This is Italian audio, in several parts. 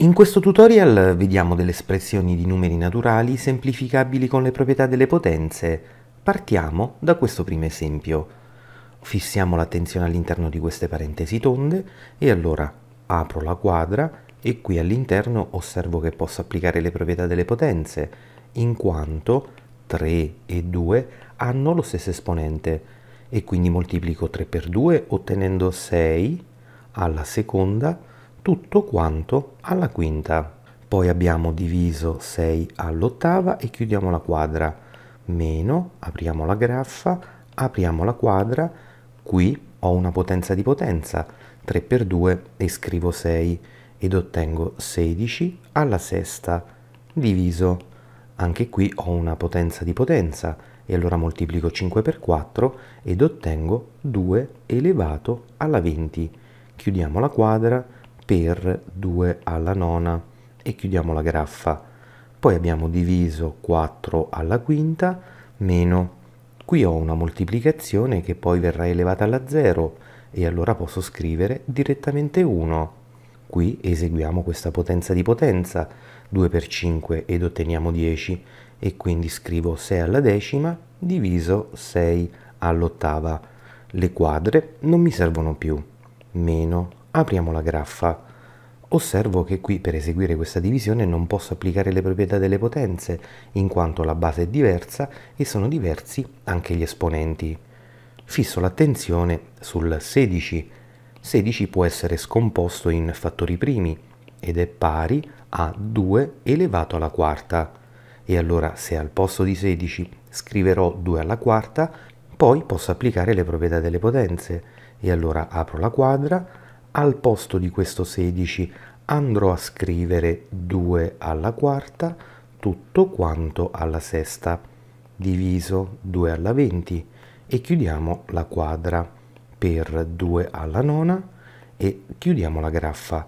In questo tutorial vediamo delle espressioni di numeri naturali semplificabili con le proprietà delle potenze. Partiamo da questo primo esempio. Fissiamo l'attenzione all'interno di queste parentesi tonde e allora apro la quadra e qui all'interno osservo che posso applicare le proprietà delle potenze in quanto 3 e 2 hanno lo stesso esponente e quindi moltiplico 3 per 2 ottenendo 6 alla seconda tutto quanto alla quinta. Poi abbiamo diviso 6 all'ottava e chiudiamo la quadra. Meno, apriamo la graffa, apriamo la quadra, qui ho una potenza di potenza, 3 per 2 e scrivo 6 ed ottengo 16 alla sesta diviso. Anche qui ho una potenza di potenza e allora moltiplico 5 per 4 ed ottengo 2 elevato alla 20. Chiudiamo la quadra, per 2 alla nona e chiudiamo la graffa. Poi abbiamo diviso 4 alla quinta meno. Qui ho una moltiplicazione che poi verrà elevata alla 0 e allora posso scrivere direttamente 1. Qui eseguiamo questa potenza di potenza, 2 per 5 ed otteniamo 10 e quindi scrivo 6 alla decima diviso 6 all'ottava. Le quadre non mi servono più, meno Apriamo la graffa. Osservo che qui per eseguire questa divisione non posso applicare le proprietà delle potenze, in quanto la base è diversa e sono diversi anche gli esponenti. Fisso l'attenzione sul 16. 16 può essere scomposto in fattori primi ed è pari a 2 elevato alla quarta. E allora se al posto di 16 scriverò 2 alla quarta, poi posso applicare le proprietà delle potenze. E allora apro la quadra, al posto di questo 16 andrò a scrivere 2 alla quarta tutto quanto alla sesta diviso 2 alla 20 e chiudiamo la quadra per 2 alla nona e chiudiamo la graffa.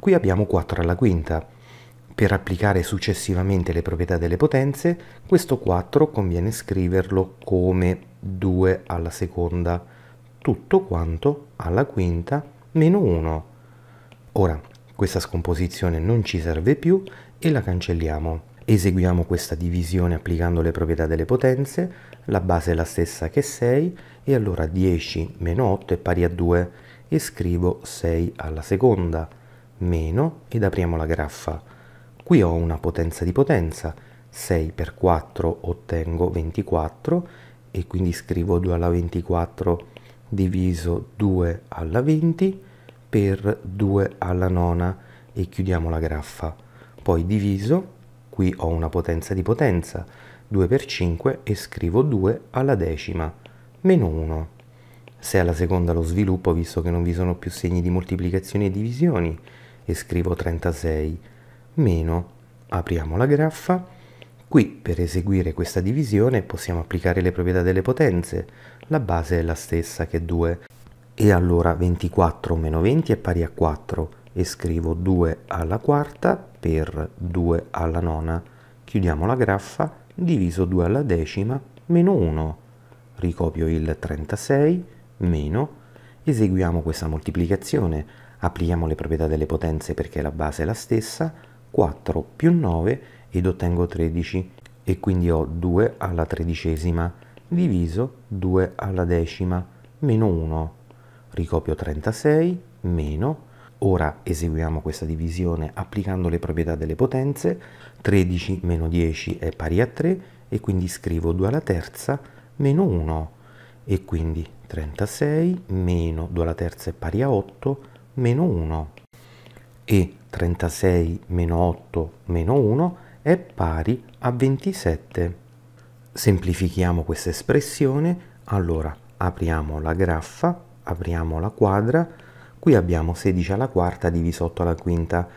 Qui abbiamo 4 alla quinta. Per applicare successivamente le proprietà delle potenze, questo 4 conviene scriverlo come 2 alla seconda, tutto quanto alla quinta meno 1. Ora, questa scomposizione non ci serve più e la cancelliamo. Eseguiamo questa divisione applicando le proprietà delle potenze, la base è la stessa che 6 e allora 10 meno 8 è pari a 2 e scrivo 6 alla seconda, meno ed apriamo la graffa. Qui ho una potenza di potenza, 6 per 4 ottengo 24 e quindi scrivo 2 alla 24 diviso 2 alla 20 per 2 alla nona e chiudiamo la graffa. Poi diviso, qui ho una potenza di potenza, 2 per 5 e scrivo 2 alla decima, meno 1. Se alla seconda lo sviluppo, visto che non vi sono più segni di moltiplicazione e divisioni, e scrivo 36, meno, apriamo la graffa, Qui, per eseguire questa divisione, possiamo applicare le proprietà delle potenze. La base è la stessa che 2. E allora 24 meno 20 è pari a 4 e scrivo 2 alla quarta per 2 alla nona. Chiudiamo la graffa, diviso 2 alla decima, meno 1. Ricopio il 36, meno, eseguiamo questa moltiplicazione, Applichiamo le proprietà delle potenze perché la base è la stessa, 4 più 9 ed ottengo 13 e quindi ho 2 alla tredicesima diviso 2 alla decima meno 1 ricopio 36 meno ora eseguiamo questa divisione applicando le proprietà delle potenze 13 meno 10 è pari a 3 e quindi scrivo 2 alla terza meno 1 e quindi 36 meno 2 alla terza è pari a 8 meno 1 e 36 meno 8 meno 1 è pari a 27. Semplifichiamo questa espressione, allora apriamo la graffa, apriamo la quadra, qui abbiamo 16 alla quarta diviso 8 alla quinta.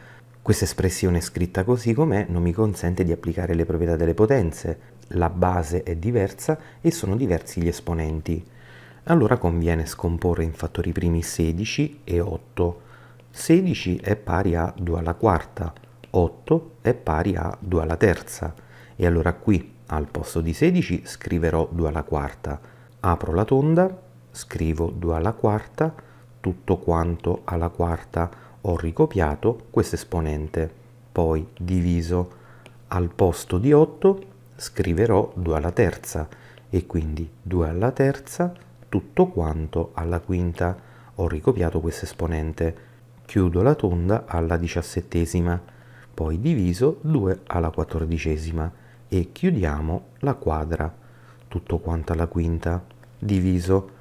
Questa espressione scritta così com'è non mi consente di applicare le proprietà delle potenze, la base è diversa e sono diversi gli esponenti. Allora conviene scomporre in fattori primi 16 e 8 16 è pari a 2 alla quarta, 8 è pari a 2 alla terza. E allora qui al posto di 16 scriverò 2 alla quarta. Apro la tonda, scrivo 2 alla quarta, tutto quanto alla quarta ho ricopiato questo esponente. Poi diviso al posto di 8 scriverò 2 alla terza e quindi 2 alla terza tutto quanto alla quinta ho ricopiato questo esponente chiudo la tonda alla diciassettesima, poi diviso 2 alla quattordicesima e chiudiamo la quadra, tutto quanto alla quinta, diviso.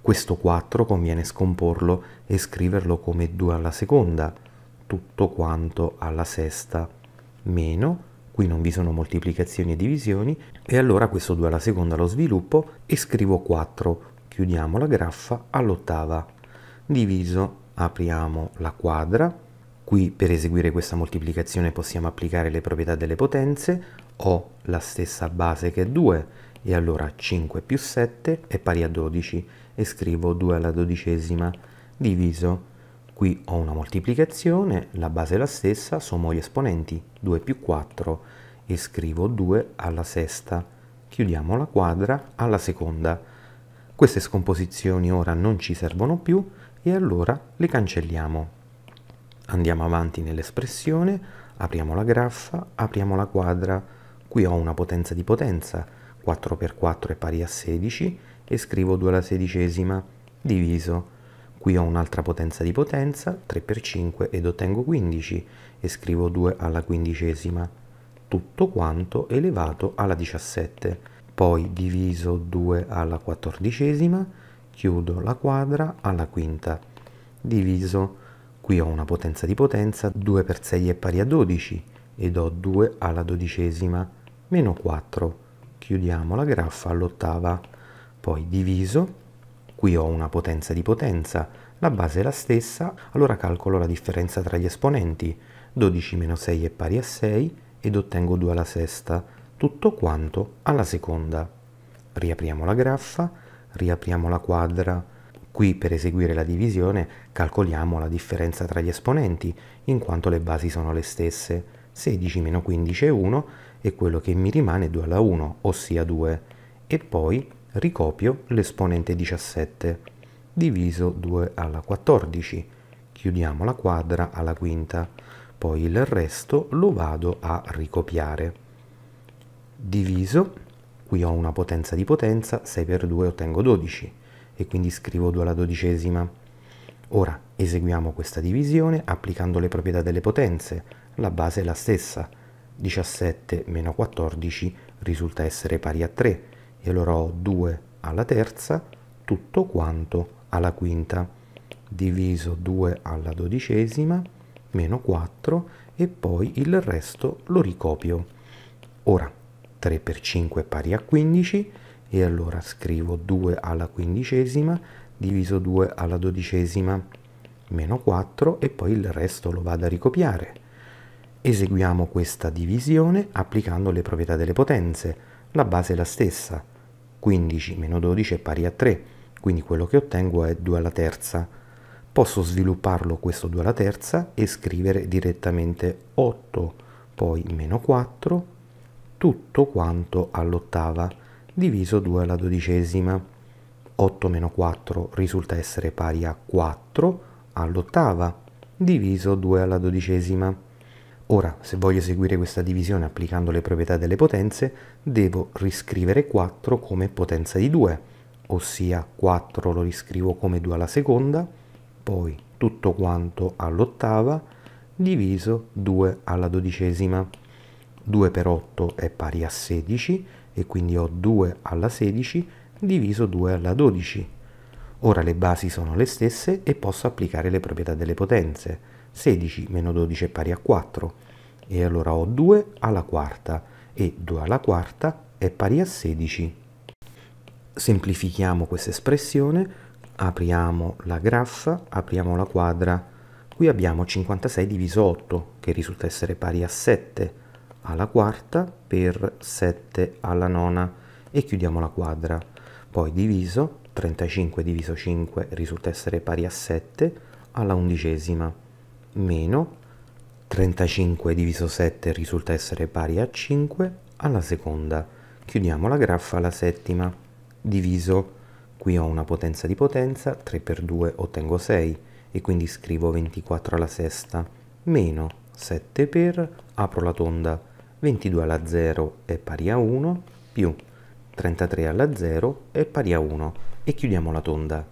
Questo 4 conviene scomporlo e scriverlo come 2 alla seconda, tutto quanto alla sesta, meno qui non vi sono moltiplicazioni e divisioni, e allora questo 2 alla seconda lo sviluppo e scrivo 4, chiudiamo la graffa all'ottava, diviso apriamo la quadra, qui per eseguire questa moltiplicazione possiamo applicare le proprietà delle potenze, ho la stessa base che 2 e allora 5 più 7 è pari a 12 e scrivo 2 alla dodicesima diviso Qui ho una moltiplicazione, la base è la stessa, sommo gli esponenti, 2 più 4 e scrivo 2 alla sesta. Chiudiamo la quadra alla seconda. Queste scomposizioni ora non ci servono più, e allora le cancelliamo. Andiamo avanti nell'espressione, apriamo la graffa, apriamo la quadra, qui ho una potenza di potenza, 4 per 4 è pari a 16 e scrivo 2 alla sedicesima, diviso. Qui ho un'altra potenza di potenza, 3 per 5 ed ottengo 15 e scrivo 2 alla quindicesima, tutto quanto elevato alla 17, poi diviso 2 alla quattordicesima chiudo la quadra alla quinta, diviso, qui ho una potenza di potenza, 2 per 6 è pari a 12 ed ho 2 alla dodicesima, meno 4, chiudiamo la graffa all'ottava, poi diviso, qui ho una potenza di potenza, la base è la stessa, allora calcolo la differenza tra gli esponenti, 12 meno 6 è pari a 6 ed ottengo 2 alla sesta, tutto quanto alla seconda. Riapriamo la graffa, riapriamo la quadra. Qui per eseguire la divisione calcoliamo la differenza tra gli esponenti, in quanto le basi sono le stesse. 16 meno 15 è 1 e quello che mi rimane è 2 alla 1, ossia 2. E poi ricopio l'esponente 17, diviso 2 alla 14. Chiudiamo la quadra alla quinta, poi il resto lo vado a ricopiare. Diviso cui ho una potenza di potenza, 6 per 2 ottengo 12 e quindi scrivo 2 alla dodicesima. Ora eseguiamo questa divisione applicando le proprietà delle potenze, la base è la stessa, 17 meno 14 risulta essere pari a 3 e allora ho 2 alla terza tutto quanto alla quinta diviso 2 alla dodicesima meno 4 e poi il resto lo ricopio. Ora 3 per 5 è pari a 15 e allora scrivo 2 alla quindicesima diviso 2 alla dodicesima meno 4 e poi il resto lo vado a ricopiare. Eseguiamo questa divisione applicando le proprietà delle potenze. La base è la stessa, 15 meno 12 è pari a 3, quindi quello che ottengo è 2 alla terza. Posso svilupparlo questo 2 alla terza e scrivere direttamente 8, poi meno 4 tutto quanto all'ottava, diviso 2 alla dodicesima. 8 meno 4 risulta essere pari a 4 all'ottava, diviso 2 alla dodicesima. Ora, se voglio eseguire questa divisione applicando le proprietà delle potenze, devo riscrivere 4 come potenza di 2, ossia 4 lo riscrivo come 2 alla seconda, poi tutto quanto all'ottava, diviso 2 alla dodicesima. 2 per 8 è pari a 16 e quindi ho 2 alla 16 diviso 2 alla 12. Ora le basi sono le stesse e posso applicare le proprietà delle potenze. 16 meno 12 è pari a 4 e allora ho 2 alla quarta e 2 alla quarta è pari a 16. Semplifichiamo questa espressione, apriamo la graffa, apriamo la quadra. Qui abbiamo 56 diviso 8 che risulta essere pari a 7 alla quarta per 7 alla nona e chiudiamo la quadra. Poi diviso, 35 diviso 5 risulta essere pari a 7 alla undicesima, meno 35 diviso 7 risulta essere pari a 5 alla seconda. Chiudiamo la graffa alla settima, diviso Qui ho una potenza di potenza, 3 per 2 ottengo 6 e quindi scrivo 24 alla sesta, meno 7 per, apro la tonda, 22 alla 0 è pari a 1 più 33 alla 0 è pari a 1 e chiudiamo la tonda.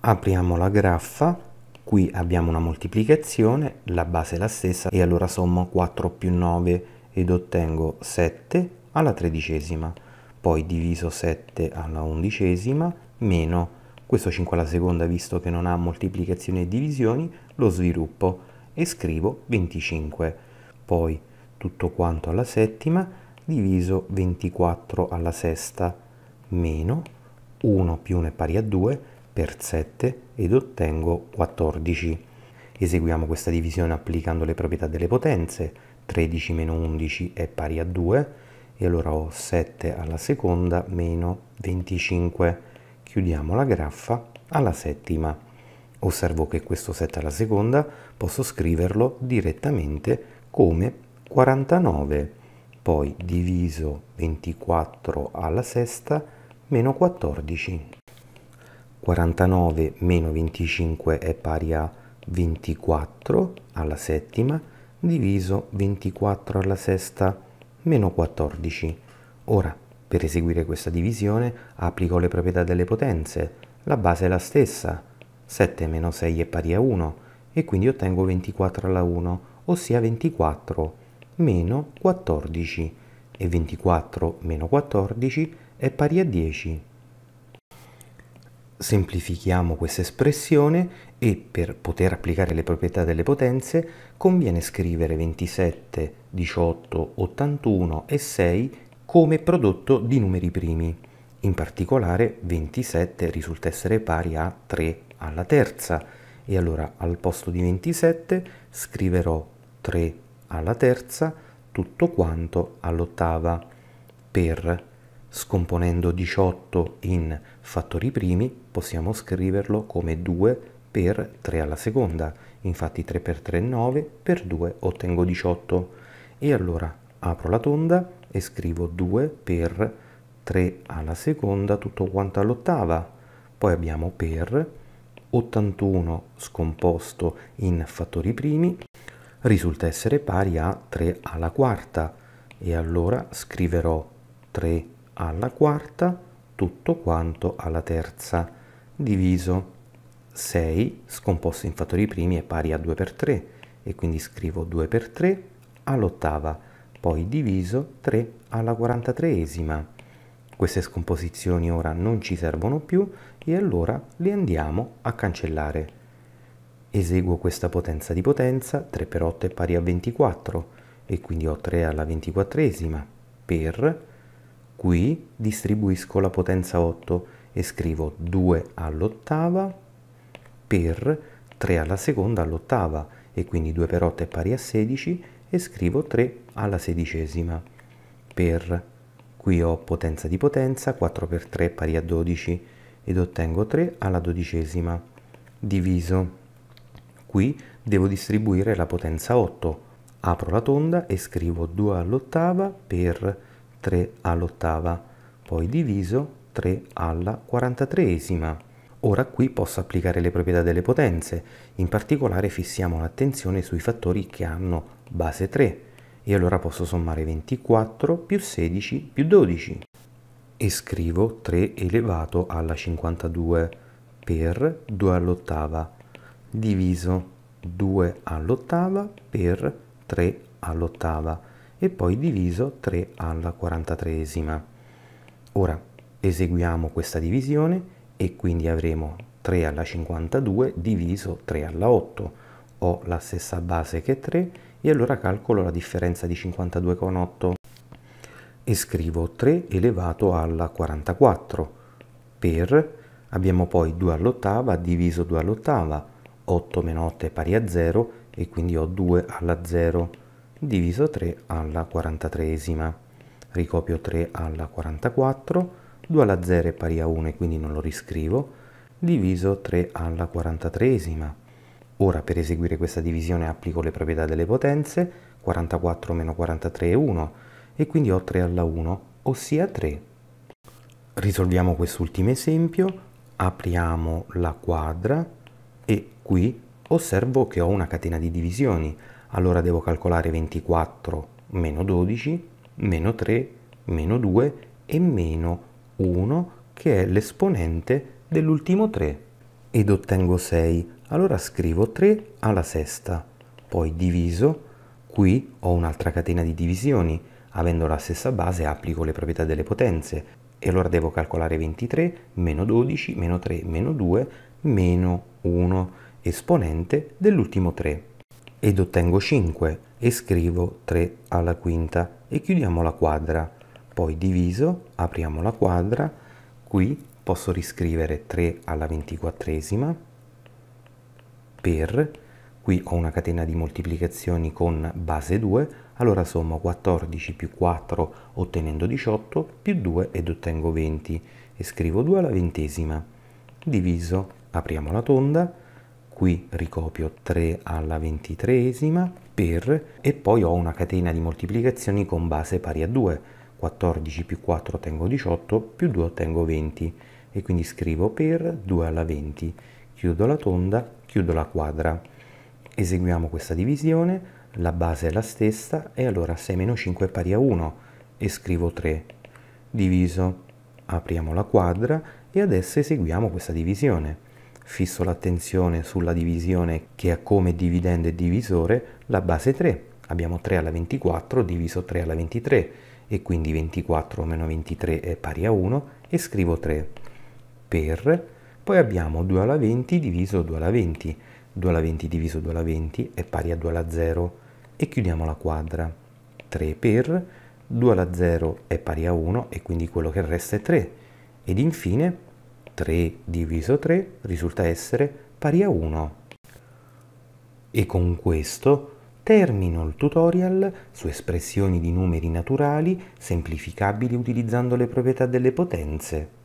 Apriamo la graffa, qui abbiamo una moltiplicazione, la base è la stessa e allora sommo 4 più 9 ed ottengo 7 alla tredicesima, poi diviso 7 alla undicesima meno questo 5 alla seconda visto che non ha moltiplicazioni e divisioni lo sviluppo e scrivo 25, poi tutto quanto alla settima diviso 24 alla sesta meno 1 più 1 è pari a 2 per 7 ed ottengo 14. Eseguiamo questa divisione applicando le proprietà delle potenze. 13 meno 11 è pari a 2 e allora ho 7 alla seconda meno 25. Chiudiamo la graffa alla settima. Osservo che questo 7 alla seconda posso scriverlo direttamente come 49 poi diviso 24 alla sesta meno 14. 49 meno 25 è pari a 24 alla settima diviso 24 alla sesta meno 14. Ora, per eseguire questa divisione, applico le proprietà delle potenze. La base è la stessa, 7 meno 6 è pari a 1 e quindi ottengo 24 alla 1, ossia 24 meno 14 e 24 meno 14 è pari a 10. Semplifichiamo questa espressione e per poter applicare le proprietà delle potenze conviene scrivere 27, 18, 81 e 6 come prodotto di numeri primi. In particolare 27 risulta essere pari a 3 alla terza e allora al posto di 27 scriverò 3 alla terza, tutto quanto all'ottava, per, scomponendo 18 in fattori primi, possiamo scriverlo come 2 per 3 alla seconda, infatti 3 per 3 è 9, per 2 ottengo 18. E allora apro la tonda e scrivo 2 per 3 alla seconda tutto quanto all'ottava, poi abbiamo per 81 scomposto in fattori primi risulta essere pari a 3 alla quarta e allora scriverò 3 alla quarta tutto quanto alla terza diviso 6 scomposto in fattori primi è pari a 2 per 3 e quindi scrivo 2 per 3 all'ottava poi diviso 3 alla 43esima. Queste scomposizioni ora non ci servono più e allora le andiamo a cancellare. Eseguo questa potenza di potenza, 3 per 8 è pari a 24 e quindi ho 3 alla 24esima per qui distribuisco la potenza 8 e scrivo 2 all'ottava per 3 alla seconda all'ottava e quindi 2 per 8 è pari a 16 e scrivo 3 alla sedicesima per qui ho potenza di potenza 4 per 3 è pari a 12 ed ottengo 3 alla dodicesima diviso Qui devo distribuire la potenza 8. Apro la tonda e scrivo 2 all'ottava per 3 all'ottava, poi diviso 3 alla 43esima. Ora qui posso applicare le proprietà delle potenze, in particolare fissiamo l'attenzione sui fattori che hanno base 3 e allora posso sommare 24 più 16 più 12 e scrivo 3 elevato alla 52 per 2 all'ottava diviso 2 all'ottava per 3 all'ottava e poi diviso 3 alla 43esima. Ora eseguiamo questa divisione e quindi avremo 3 alla 52 diviso 3 alla 8. Ho la stessa base che 3 e allora calcolo la differenza di 52 con 8 e scrivo 3 elevato alla 44 per abbiamo poi 2 all'ottava diviso 2 all'ottava 8 meno 8 è pari a 0 e quindi ho 2 alla 0 diviso 3 alla 43esima. Ricopio 3 alla 44, 2 alla 0 è pari a 1 e quindi non lo riscrivo, diviso 3 alla 43esima. Ora per eseguire questa divisione applico le proprietà delle potenze, 44 meno 43 è 1 e quindi ho 3 alla 1, ossia 3. Risolviamo quest'ultimo esempio, apriamo la quadra e qui osservo che ho una catena di divisioni, allora devo calcolare 24 meno 12, meno 3, meno 2 e meno 1 che è l'esponente dell'ultimo 3 ed ottengo 6, allora scrivo 3 alla sesta, poi diviso, qui ho un'altra catena di divisioni, avendo la stessa base applico le proprietà delle potenze e allora devo calcolare 23 meno 12 meno 3 meno 2 meno 1 1 esponente dell'ultimo 3 ed ottengo 5 e scrivo 3 alla quinta e chiudiamo la quadra poi diviso apriamo la quadra qui posso riscrivere 3 alla ventiquattresima per qui ho una catena di moltiplicazioni con base 2 allora sommo 14 più 4 ottenendo 18 più 2 ed ottengo 20 e scrivo 2 alla ventesima diviso apriamo la tonda, qui ricopio 3 alla ventitreesima per e poi ho una catena di moltiplicazioni con base pari a 2. 14 più 4 ottengo 18, più 2 ottengo 20 e quindi scrivo per 2 alla 20. Chiudo la tonda, chiudo la quadra. Eseguiamo questa divisione, la base è la stessa e allora 6 meno 5 è pari a 1 e scrivo 3. Diviso, apriamo la quadra e adesso eseguiamo questa divisione fisso l'attenzione sulla divisione che ha come dividendo e divisore la base 3. Abbiamo 3 alla 24 diviso 3 alla 23 e quindi 24 meno 23 è pari a 1 e scrivo 3 per, poi abbiamo 2 alla 20 diviso 2 alla 20, 2 alla 20 diviso 2 alla 20 è pari a 2 alla 0 e chiudiamo la quadra, 3 per, 2 alla 0 è pari a 1 e quindi quello che resta è 3 ed infine 3 diviso 3 risulta essere pari a 1. E con questo termino il tutorial su espressioni di numeri naturali semplificabili utilizzando le proprietà delle potenze.